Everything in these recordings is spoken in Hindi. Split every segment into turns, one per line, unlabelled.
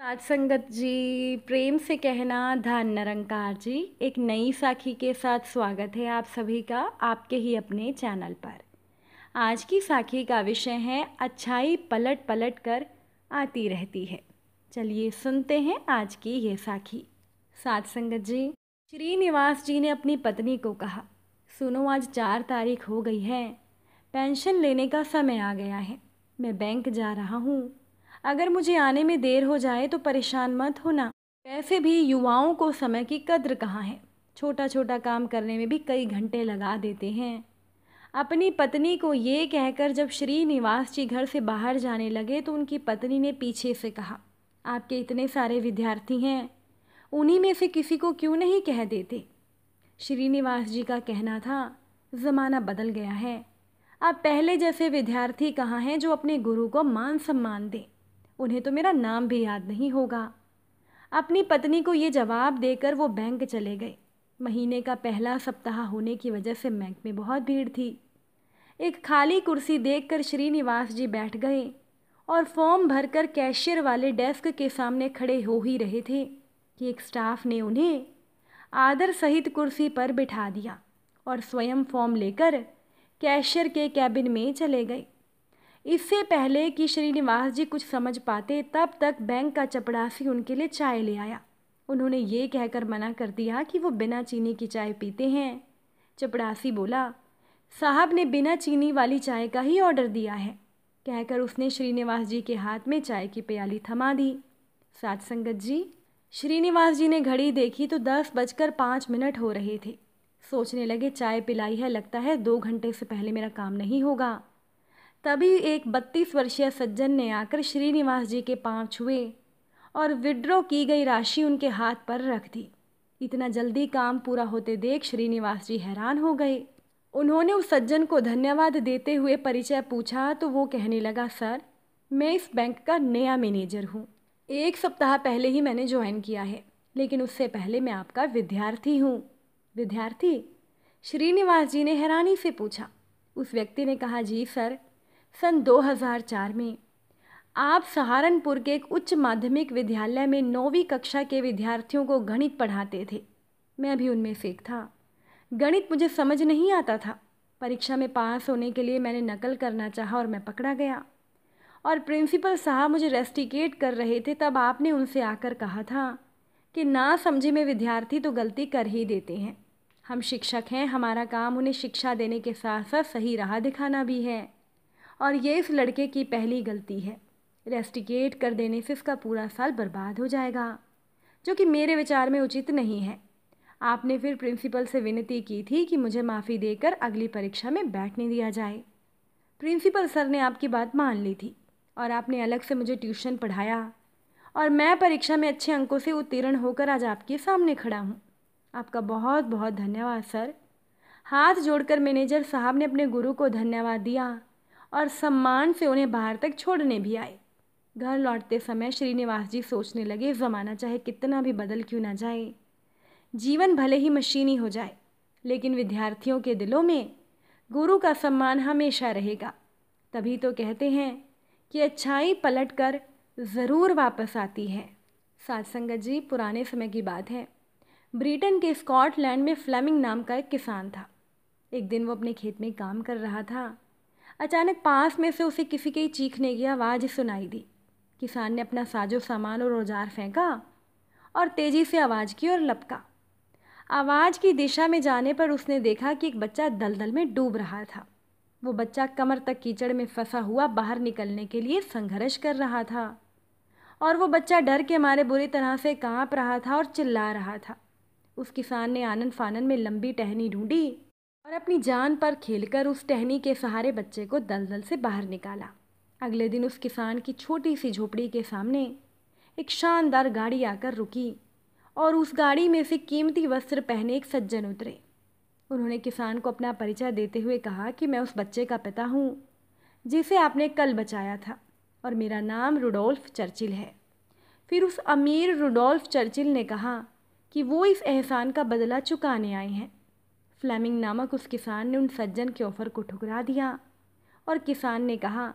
साज संगत जी प्रेम से कहना धान नरंकार जी एक नई साखी के साथ स्वागत है आप सभी का आपके ही अपने चैनल पर आज की साखी का विषय है अच्छाई पलट पलट कर आती रहती है चलिए सुनते हैं आज की ये साखी साध संगत जी श्रीनिवास जी ने अपनी पत्नी को कहा सुनो आज चार तारीख हो गई है पेंशन लेने का समय आ गया है मैं बैंक जा रहा हूँ अगर मुझे आने में देर हो जाए तो परेशान मत होना वैसे भी युवाओं को समय की कद्र कहाँ है छोटा छोटा काम करने में भी कई घंटे लगा देते हैं अपनी पत्नी को ये कहकर जब श्रीनिवास जी घर से बाहर जाने लगे तो उनकी पत्नी ने पीछे से कहा आपके इतने सारे विद्यार्थी हैं उन्हीं में से किसी को क्यों नहीं कह देते श्रीनिवास जी का कहना था ज़माना बदल गया है अब पहले जैसे विद्यार्थी कहाँ हैं जो अपने गुरु को मान सम्मान दें उन्हें तो मेरा नाम भी याद नहीं होगा अपनी पत्नी को ये जवाब देकर वो बैंक चले गए महीने का पहला सप्ताह होने की वजह से बैंक में बहुत भीड़ थी एक खाली कुर्सी देखकर श्रीनिवास जी बैठ गए और फॉर्म भरकर कैशियर वाले डेस्क के सामने खड़े हो ही रहे थे कि एक स्टाफ ने उन्हें आदर सहित कुर्सी पर बिठा दिया और स्वयं फॉर्म लेकर कैशियर के कैबिन में चले गए इससे पहले कि श्रीनिवास जी कुछ समझ पाते तब तक बैंक का चपड़ासी उनके लिए चाय ले आया उन्होंने ये कहकर मना कर दिया कि वो बिना चीनी की चाय पीते हैं चपड़ासी बोला साहब ने बिना चीनी वाली चाय का ही ऑर्डर दिया है कहकर उसने श्रीनिवास जी के हाथ में चाय की प्याली थमा दी साथ संगत जी श्रीनिवास जी ने घड़ी देखी तो दस बजकर पाँच मिनट हो रहे थे सोचने लगे चाय पिलाई है लगता है दो घंटे से पहले मेरा काम नहीं होगा तभी एक बत्तीस वर्षीय सज्जन ने आकर श्रीनिवास जी के पाँव छुए और विड्रॉ की गई राशि उनके हाथ पर रख दी इतना जल्दी काम पूरा होते देख श्रीनिवास जी हैरान हो गए उन्होंने उस सज्जन को धन्यवाद देते हुए परिचय पूछा तो वो कहने लगा सर मैं इस बैंक का नया मैनेजर हूँ एक सप्ताह पहले ही मैंने ज्वाइन किया है लेकिन उससे पहले मैं आपका विद्यार्थी हूँ विद्यार्थी श्रीनिवास जी ने हैरानी से पूछा उस व्यक्ति ने कहा जी सर सन 2004 में आप सहारनपुर के एक उच्च माध्यमिक विद्यालय में नौवीं कक्षा के विद्यार्थियों को गणित पढ़ाते थे मैं भी उनमें से एक था गणित मुझे समझ नहीं आता था परीक्षा में पास होने के लिए मैंने नकल करना चाहा और मैं पकड़ा गया और प्रिंसिपल साहब मुझे रेस्टिकेट कर रहे थे तब आपने उनसे आकर कहा था कि ना समझे में विद्यार्थी तो गलती कर ही देते हैं हम शिक्षक हैं हमारा काम उन्हें शिक्षा देने के साथ साथ सही राह दिखाना भी है और ये इस लड़के की पहली गलती है रेस्टिकेट कर देने से इसका पूरा साल बर्बाद हो जाएगा जो कि मेरे विचार में उचित नहीं है आपने फिर प्रिंसिपल से विनती की थी कि मुझे माफ़ी देकर अगली परीक्षा में बैठने दिया जाए प्रिंसिपल सर ने आपकी बात मान ली थी और आपने अलग से मुझे ट्यूशन पढ़ाया और मैं परीक्षा में अच्छे अंकों से उत्तीर्ण होकर आज आपके सामने खड़ा हूँ आपका बहुत बहुत धन्यवाद सर हाथ जोड़कर मैनेजर साहब ने अपने गुरु को धन्यवाद दिया और सम्मान से उन्हें बाहर तक छोड़ने भी आए घर लौटते समय श्रीनिवास जी सोचने लगे ज़माना चाहे कितना भी बदल क्यों ना जाए जीवन भले ही मशीनी हो जाए लेकिन विद्यार्थियों के दिलों में गुरु का सम्मान हमेशा रहेगा तभी तो कहते हैं कि अच्छाई पलट कर ज़रूर वापस आती है सात संगत जी पुराने समय की बात है ब्रिटेन के स्कॉटलैंड में फ्लेमिंग नाम का एक किसान था एक दिन वो अपने खेत में काम कर रहा था अचानक पास में से उसे किसी के चीखने की आवाज़ सुनाई दी किसान ने अपना साजो सामान और औजार फेंका और तेज़ी से आवाज़ की ओर लपका आवाज़ की दिशा में जाने पर उसने देखा कि एक बच्चा दलदल में डूब रहा था वो बच्चा कमर तक कीचड़ में फंसा हुआ बाहर निकलने के लिए संघर्ष कर रहा था और वो बच्चा डर के मारे बुरी तरह से काँप रहा था और चिल्ला रहा था उस किसान ने आनंद फानन में लंबी टहनी ढूंढी और अपनी जान पर खेलकर उस टहनी के सहारे बच्चे को दलदल से बाहर निकाला अगले दिन उस किसान की छोटी सी झोपड़ी के सामने एक शानदार गाड़ी आकर रुकी और उस गाड़ी में से कीमती वस्त्र पहने एक सज्जन उतरे उन्होंने किसान को अपना परिचय देते हुए कहा कि मैं उस बच्चे का पिता हूँ जिसे आपने कल बचाया था और मेरा नाम रुडोल्फ चर्चिल है फिर उस अमीर रुडोल्फ चर्चिल ने कहा कि वो इस एहसान का बदला चुकाने आए हैं फ्लेमिंग नामक उस किसान ने उन सज्जन के ऑफ़र को ठुकरा दिया और किसान ने कहा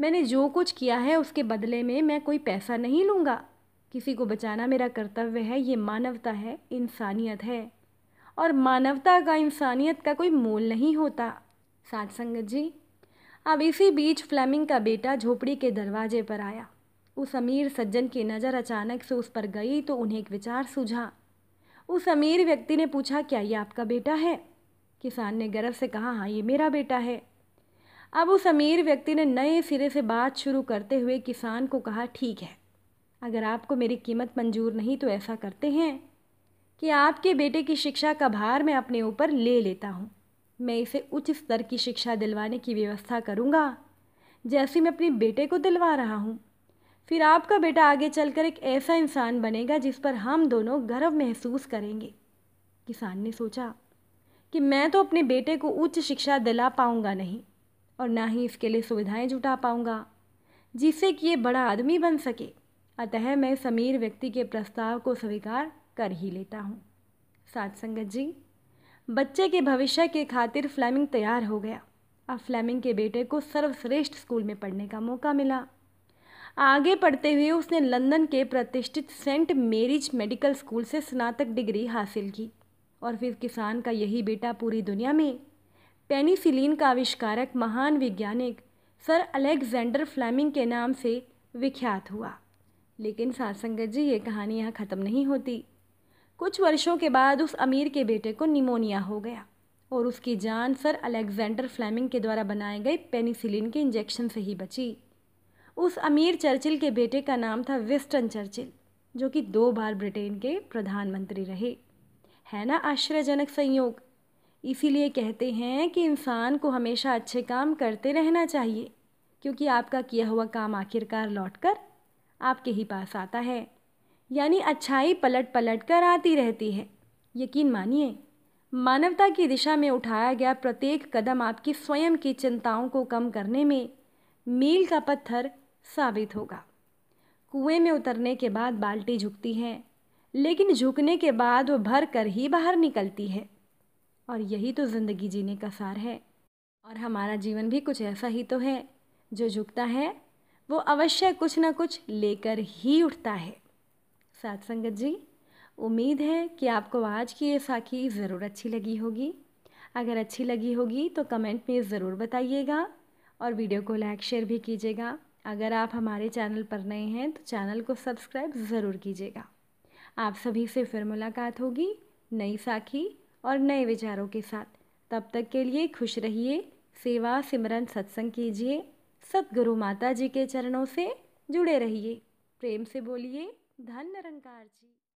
मैंने जो कुछ किया है उसके बदले में मैं कोई पैसा नहीं लूँगा किसी को बचाना मेरा कर्तव्य है ये मानवता है इंसानियत है और मानवता का इंसानियत का कोई मोल नहीं होता सात संगत जी अब इसी बीच फ्लेमिंग का बेटा झोपड़ी के दरवाजे पर आया उस अमीर सज्जन की नज़र अचानक से उस पर गई तो उन्हें एक विचार सूझा उस अमीर व्यक्ति ने पूछा क्या ये आपका बेटा है किसान ने गर्व से कहा हाँ ये मेरा बेटा है अब उस अमीर व्यक्ति ने नए सिरे से बात शुरू करते हुए किसान को कहा ठीक है अगर आपको मेरी कीमत मंजूर नहीं तो ऐसा करते हैं कि आपके बेटे की शिक्षा का भार मैं अपने ऊपर ले लेता हूँ मैं इसे उच्च स्तर की शिक्षा दिलवाने की व्यवस्था करूँगा जैसे मैं अपने बेटे को दिलवा रहा हूँ फिर आपका बेटा आगे चलकर एक ऐसा इंसान बनेगा जिस पर हम दोनों गर्व महसूस करेंगे किसान ने सोचा कि मैं तो अपने बेटे को उच्च शिक्षा दिला पाऊँगा नहीं और ना ही इसके लिए सुविधाएं जुटा पाऊँगा जिससे कि ये बड़ा आदमी बन सके अतः मैं समीर व्यक्ति के प्रस्ताव को स्वीकार कर ही लेता हूँ सात संगत जी बच्चे के भविष्य के खातिर फ्लैमिंग तैयार हो गया अब फ्लैमिंग के बेटे को सर्वश्रेष्ठ स्कूल में पढ़ने का मौका मिला आगे पढ़ते हुए उसने लंदन के प्रतिष्ठित सेंट मेरिज मेडिकल स्कूल से स्नातक डिग्री हासिल की और फिर किसान का यही बेटा पूरी दुनिया में पेनिसिलिन का आविष्कारक महान वैज्ञानिक सर अलेक्जेंडर फ्लैमिंग के नाम से विख्यात हुआ लेकिन सात संगत जी ये कहानी यहाँ ख़त्म नहीं होती कुछ वर्षों के बाद उस अमीर के बेटे को निमोनिया हो गया और उसकी जान सर अलेक्जेंडर फ्लैमिंग के द्वारा बनाए गए पेनिसिलिन के इंजेक्शन से ही बची उस अमीर चर्चिल के बेटे का नाम था विस्टन चर्चिल जो कि दो बार ब्रिटेन के प्रधानमंत्री रहे है ना आश्चर्यजनक संयोग इसीलिए कहते हैं कि इंसान को हमेशा अच्छे काम करते रहना चाहिए क्योंकि आपका किया हुआ काम आखिरकार लौट कर आपके ही पास आता है यानी अच्छाई पलट पलट कर आती रहती है यकीन मानिए मानवता की दिशा में उठाया गया प्रत्येक कदम आपकी स्वयं की चिंताओं को कम करने में मील का पत्थर साबित होगा कुएं में उतरने के बाद बाल्टी झुकती है लेकिन झुकने के बाद वो भर कर ही बाहर निकलती है और यही तो ज़िंदगी जीने का सार है और हमारा जीवन भी कुछ ऐसा ही तो है जो झुकता है वो अवश्य कुछ ना कुछ लेकर ही उठता है सात संगत जी उम्मीद है कि आपको आज की ये साखी ज़रूर अच्छी लगी होगी अगर अच्छी लगी होगी तो कमेंट में ज़रूर बताइएगा और वीडियो को लाइक शेयर भी कीजिएगा अगर आप हमारे चैनल पर नए हैं तो चैनल को सब्सक्राइब ज़रूर कीजिएगा आप सभी से फिर मुलाकात होगी नई साखी और नए विचारों के साथ तब तक के लिए खुश रहिए सेवा सिमरन सत्संग कीजिए सतगुरु माता जी के चरणों से जुड़े रहिए प्रेम से बोलिए धन निरंकार जी